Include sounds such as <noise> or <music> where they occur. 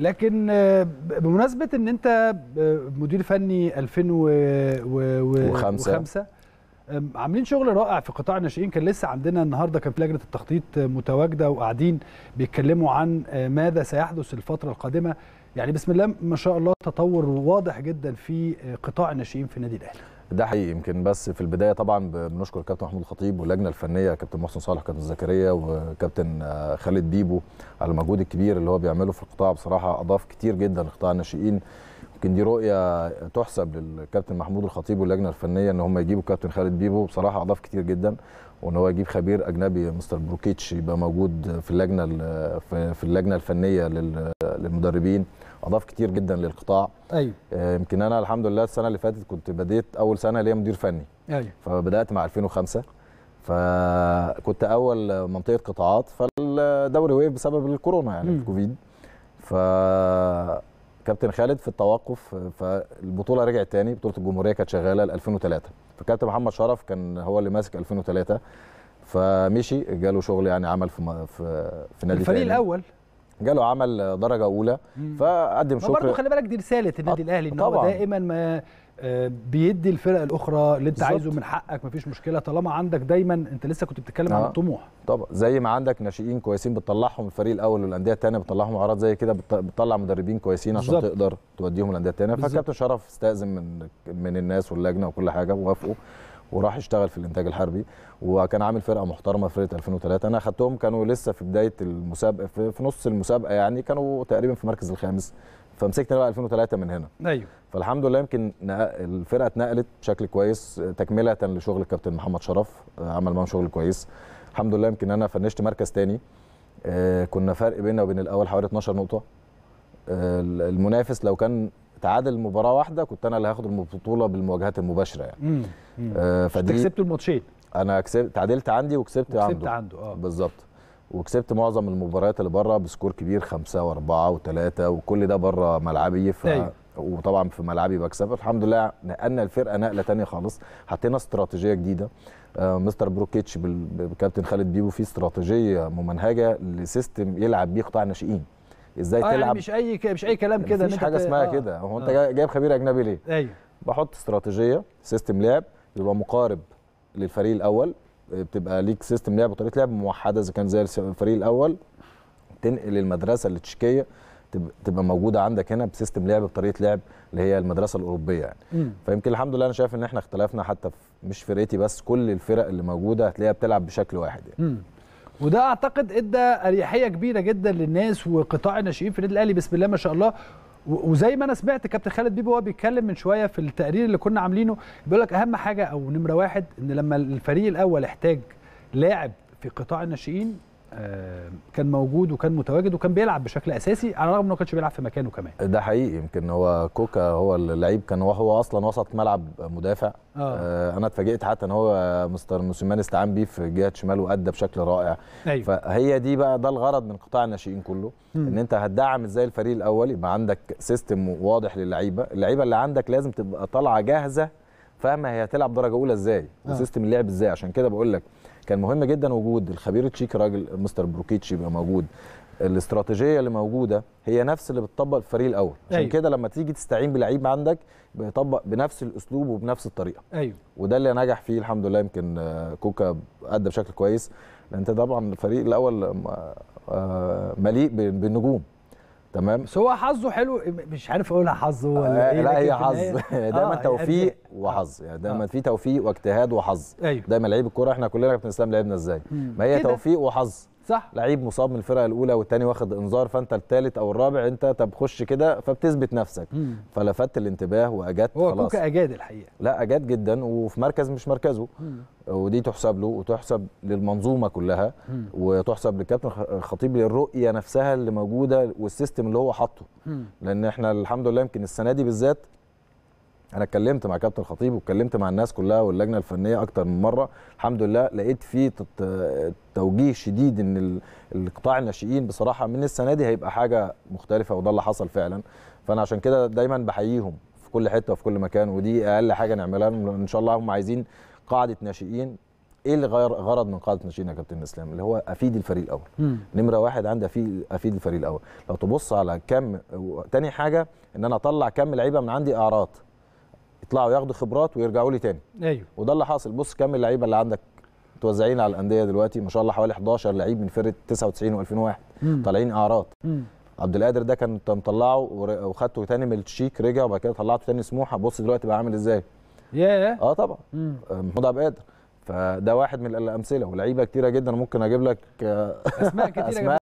لكن آه، بمناسبه ان انت آه، مدير فني 2005 وخمسة. عاملين شغل رائع في قطاع الناشئين كان لسه عندنا النهارده كان في لجنه التخطيط متواجده وقاعدين بيتكلموا عن آه، ماذا سيحدث الفتره القادمه يعني بسم الله ما شاء الله تطور واضح جدا في قطاع الناشئين في النادي الاهلي ده حقيقي يمكن بس في البدايه طبعا بنشكر كابتن محمود الخطيب واللجنه الفنيه كابتن محسن صالح كابتن زكريا وكابتن آه، خالد ديبو على المجهود الكبير اللي هو بيعمله في القطاع بصراحه اضاف كتير جدا لقطاع الناشئين يمكن دي رؤيه تحسب للكابتن محمود الخطيب واللجنه الفنيه ان هم يجيبوا كابتن خالد بيبو بصراحه اضاف كتير جدا وان هو يجيب خبير اجنبي مستر بروكيتش يبقى موجود في اللجنه في اللجنه الفنيه للمدربين اضاف كتير جدا للقطاع ايوه آه، يمكن انا الحمد لله السنه اللي فاتت كنت بديت اول سنه ليا مدير فني ايوه فبدات مع 2005 فكنت اول منطقه قطاعات فالدوري وقف بسبب الكورونا يعني الكوفيد ف كابتن خالد في التوقف فالبطوله رجعت تاني بطوله الجمهوريه كانت شغاله 2003 فكابتن محمد شرف كان هو اللي ماسك 2003 فمشي جاله شغل يعني عمل في في, في نادي الفريق تاني. الاول جاله عمل درجه اولى فقدم شكر برضه خلي بالك دي رساله النادي الاهلي ان هو دائما ما بيدي الفرق الاخرى اللي انت بالزبط. عايزه من حقك مفيش مشكله طالما عندك دايما انت لسه كنت بتتكلم آه. عن الطموح طبعا زي ما عندك ناشئين كويسين بتطلعهم الفريق الاول والانديه الثانيه بتطلعهم اعراض زي كده بتطلع مدربين كويسين عشان بالزبط. تقدر توديهم الانديه الثانيه فكابتن شرف استاذن من من الناس واللجنه وكل حاجه ووافقوا وراح اشتغل في الانتاج الحربي وكان عامل فرقه محترمه فرقه 2003 انا اخذتهم كانوا لسه في بدايه المسابقه في نص المسابقه يعني كانوا تقريبا في المركز الخامس فمسكنا بقى 2003 من هنا ايوه فالحمد لله يمكن الفرقه اتنقلت بشكل كويس تكمله لشغل الكابتن محمد شرف آه، عمل معاهم شغل كويس الحمد لله يمكن انا فنشت مركز تاني آه، كنا فرق بيننا وبين الاول حوالي 12 نقطه آه، المنافس لو كان تعادل مباراه واحده كنت انا اللي هاخد البطوله بالمواجهات المباشره يعني امم فدي كسبت الماتشين انا كسبت تعادلت عندي وكسبت, وكسبت عنده, عنده. اه بالظبط وكسبت معظم المباريات اللي بره بسكور كبير خمسة وأربعة وثلاثة وكل ده بره ملعبي ف... أيوه. وطبعا في ملعبي بكسب الحمد لله نقلنا الفرقه نقله تانية خالص حطينا استراتيجيه جديده آه، مستر بروكيتش بالكابتن خالد بيبو في استراتيجيه ممنهجه لسيستم يلعب بيه قطاع الناشئين ازاي آه يعني تلعب مش اي ك... مش اي كلام كده مفيش حاجه اسمها آه. كده هو انت آه. جايب خبير اجنبي ليه ايوه بحط استراتيجيه سيستم لعب يبقى مقارب للفريق الاول بتبقى ليك سيستم لعب وطريقه لعب موحده اذا كان زي الفريق الاول تنقل المدرسه التشيكيه تبقى موجوده عندك هنا بسيستم لعب بطريقه لعب اللي هي المدرسه الاوروبيه يعني فيمكن الحمد لله انا شايف ان احنا اختلفنا حتى في مش فرقتي بس كل الفرق اللي موجوده هتلاقيها بتلعب بشكل واحد يعني وده اعتقد ادى اريحيه كبيره جدا للناس وقطاع الناشئين في النادي الاهلي بسم الله ما شاء الله وزي ما انا سمعت كابتن خالد بيبو وهو بيتكلم من شويه في التقرير اللي كنا عاملينه بيقول لك اهم حاجه او نمره واحد ان لما الفريق الاول احتاج لاعب في قطاع الناشئين آه، كان موجود وكان متواجد وكان بيلعب بشكل اساسي على الرغم انه ما كانش بيلعب في مكانه كمان ده حقيقي يمكن هو كوكا هو اللعيب كان هو اصلا وسط ملعب مدافع آه. آه. انا اتفاجئت حتى ان هو مستر موسيماني استعان بيه في جهه شمال وادى بشكل رائع أيوه. فهي دي بقى ده الغرض من قطاع الناشئين كله م. ان انت هتدعم ازاي الفريق الاول يبقى عندك سيستم واضح للعيبه اللعيبه اللي عندك لازم تبقى طالعه جاهزه فاهمه هي هتلعب درجه اولى ازاي آه. وسيستم اللعب ازاي عشان كده بقول لك كان مهم جدا وجود الخبير التشيكي راجل مستر بروكيتشي يبقى موجود الاستراتيجيه اللي موجوده هي نفس اللي بتطبق الفريق الاول عشان أيوه. كده لما تيجي تستعين بلعيب عندك بيطبق بنفس الاسلوب وبنفس الطريقه ايوه وده اللي نجح فيه الحمد لله يمكن كوكا ادى بشكل كويس لان انت طبعا الفريق الاول آه، مليء بالنجوم تمام بس هو حظه حلو مش عارف اقولها حظ ولا آه ايه لا هي حظ <laughs> دايما آه توفيق وحظ يعني دايما آه. في توفيق واجتهاد وحظ أيوه. دايما لعيب الكوره احنا كلنا اسلام لعبنا ازاي ما هي توفيق وحظ صح لعيب مصاب من الفرقه الاولى والثاني واخد انذار فانت الثالث او الرابع انت طب خش كده فبتثبت نفسك مم. فلفت الانتباه واجت هو خلاص كوكا اجاد الحقيقه لا اجاد جدا وفي مركز مش مركزه مم. ودي تحسب له وتحسب للمنظومه كلها مم. وتحسب للكابتن الخطيب للرؤيه نفسها اللي موجوده والسيستم اللي هو حاطه لان احنا الحمد لله يمكن السنه دي بالذات انا اتكلمت مع كابتن خطيب واتكلمت مع الناس كلها واللجنه الفنيه اكتر من مره الحمد لله لقيت في توجيه شديد ان القطاع الناشئين بصراحه من السنه دي هيبقى حاجه مختلفه وده اللي حصل فعلا فانا عشان كده دايما بحييهم في كل حته وفي كل مكان ودي اقل حاجه نعملها ان شاء الله هم عايزين قاعده ناشئين ايه اللي غير غرض من قاعده ناشئين يا كابتن اسلام اللي هو افيد الفريق الاول نمره واحد عندي افيد افيد الفريق الاول لو تبص على كم تاني حاجه ان انا اطلع كم لعيبه من عندي اعراض يطلعوا ياخدوا خبرات ويرجعوا لي تاني ايوه وده اللي حاصل بص كم اللعيبه اللي عندك متوزعين على الانديه دلوقتي ما شاء الله حوالي 11 لعيب من فرقه 99 و2001 طالعين اعارات عبد القادر ده كان مطلعه وخدته تاني من الشيك رجع وبعد كده طلعته تاني سموحه بص دلوقتي بقى عامل ازاي يا اه طبعا آه، محمود عبد القادر فده واحد من الامثله ولعيبه كتيره جدا ممكن اجيب لك آه، اسماء كتيره <laughs> جدا